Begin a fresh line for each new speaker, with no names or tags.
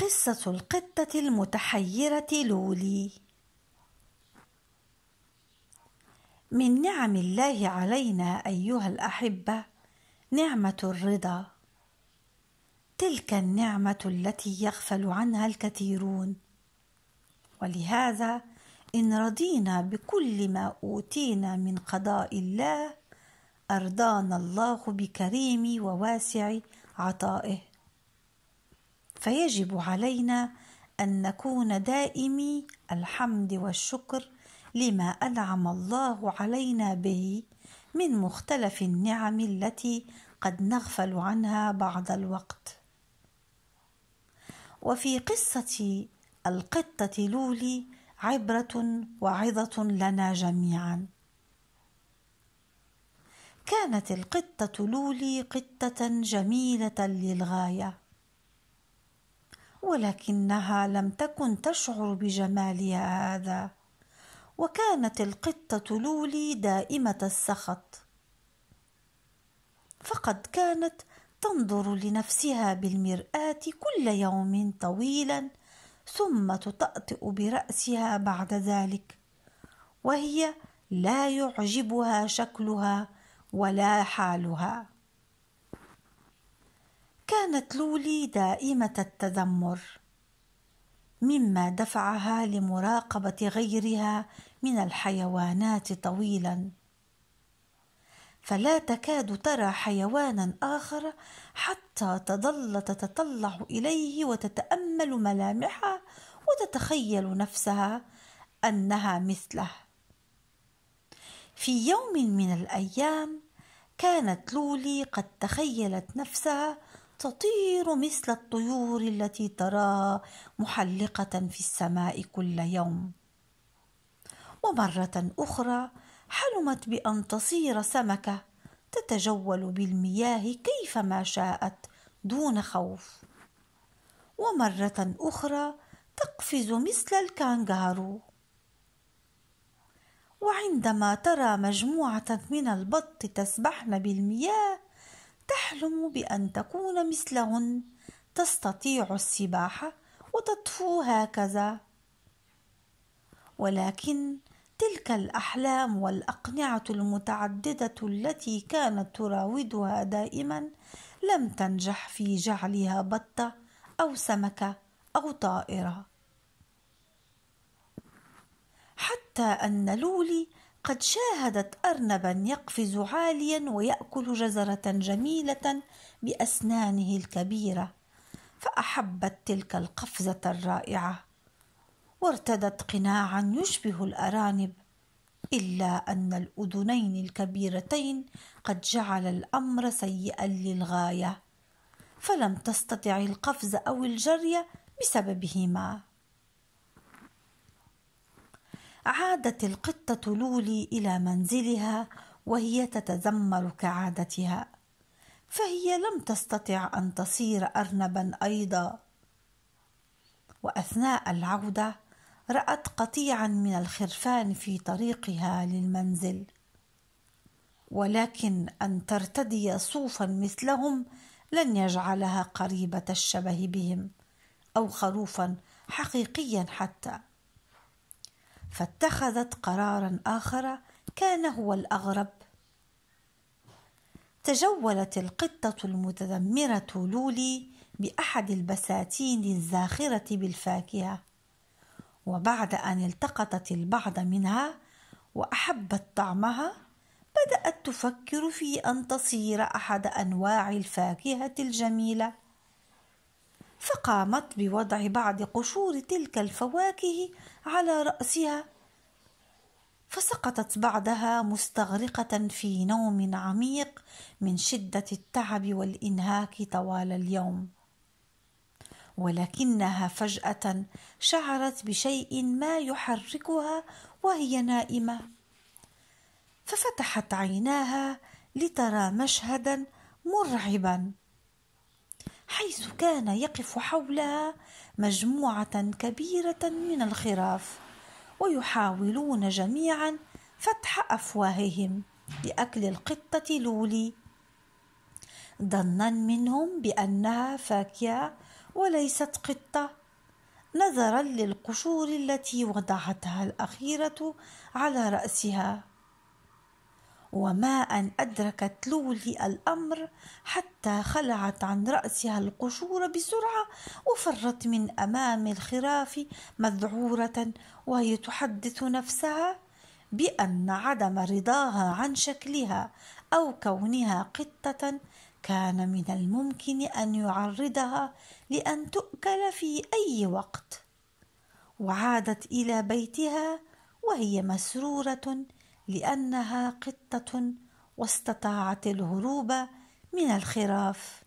قصة القطة المتحيرة لولي من نعم الله علينا أيها الأحبة نعمة الرضا تلك النعمة التي يغفل عنها الكثيرون ولهذا إن رضينا بكل ما أوتينا من قضاء الله أرضانا الله بكريم وواسع عطائه فيجب علينا ان نكون دائمي الحمد والشكر لما انعم الله علينا به من مختلف النعم التي قد نغفل عنها بعض الوقت وفي قصه القطه لولي عبره وعظه لنا جميعا كانت القطه لولي قطه جميله للغايه ولكنها لم تكن تشعر بجمالها هذا وكانت القطه لولي دائمه السخط فقد كانت تنظر لنفسها بالمراه كل يوم طويلا ثم تطأطئ برأسها بعد ذلك وهي لا يعجبها شكلها ولا حالها كانت لولي دائمة التذمر مما دفعها لمراقبة غيرها من الحيوانات طويلا فلا تكاد ترى حيوانا آخر حتى تظل تتطلع إليه وتتأمل ملامحه وتتخيل نفسها أنها مثله في يوم من الأيام كانت لولي قد تخيلت نفسها تطير مثل الطيور التي تراها محلقه في السماء كل يوم ومره اخرى حلمت بان تصير سمكه تتجول بالمياه كيفما شاءت دون خوف ومره اخرى تقفز مثل الكانغارو وعندما ترى مجموعه من البط تسبحن بالمياه تحلم بأن تكون مثلهن تستطيع السباحة وتطفو هكذا ولكن تلك الأحلام والأقنعة المتعددة التي كانت تراودها دائما لم تنجح في جعلها بطة أو سمكة أو طائرة حتى أن لولي قد شاهدت أرنبا يقفز عاليا ويأكل جزرة جميلة بأسنانه الكبيرة فأحبت تلك القفزة الرائعة وارتدت قناعا يشبه الأرانب إلا أن الأذنين الكبيرتين قد جعل الأمر سيئا للغاية فلم تستطع القفز أو الجري بسببهما عادت القطة لولي إلى منزلها وهي تتذمر كعادتها فهي لم تستطع أن تصير أرنبا أيضا وأثناء العودة رأت قطيعا من الخرفان في طريقها للمنزل ولكن أن ترتدي صوفا مثلهم لن يجعلها قريبة الشبه بهم أو خروفا حقيقيا حتى فاتخذت قرارا اخر كان هو الاغرب تجولت القطه المتذمره لولي باحد البساتين الزاخره بالفاكهه وبعد ان التقطت البعض منها واحبت طعمها بدات تفكر في ان تصير احد انواع الفاكهه الجميله فقامت بوضع بعض قشور تلك الفواكه على رأسها فسقطت بعدها مستغرقة في نوم عميق من شدة التعب والإنهاك طوال اليوم ولكنها فجأة شعرت بشيء ما يحركها وهي نائمة ففتحت عيناها لترى مشهدا مرعبا حيث كان يقف حولها مجموعه كبيره من الخراف ويحاولون جميعا فتح افواههم لاكل القطه لولي ظنا منهم بانها فاكهه وليست قطه نظرا للقشور التي وضعتها الاخيره على راسها وما أن أدركت لولي الأمر حتى خلعت عن رأسها القشور بسرعة وفرت من أمام الخراف مذعورة وهي تحدث نفسها بأن عدم رضاها عن شكلها أو كونها قطة كان من الممكن أن يعرضها لأن تؤكل في أي وقت وعادت إلى بيتها وهي مسرورة لأنها قطة واستطاعت الهروب من الخراف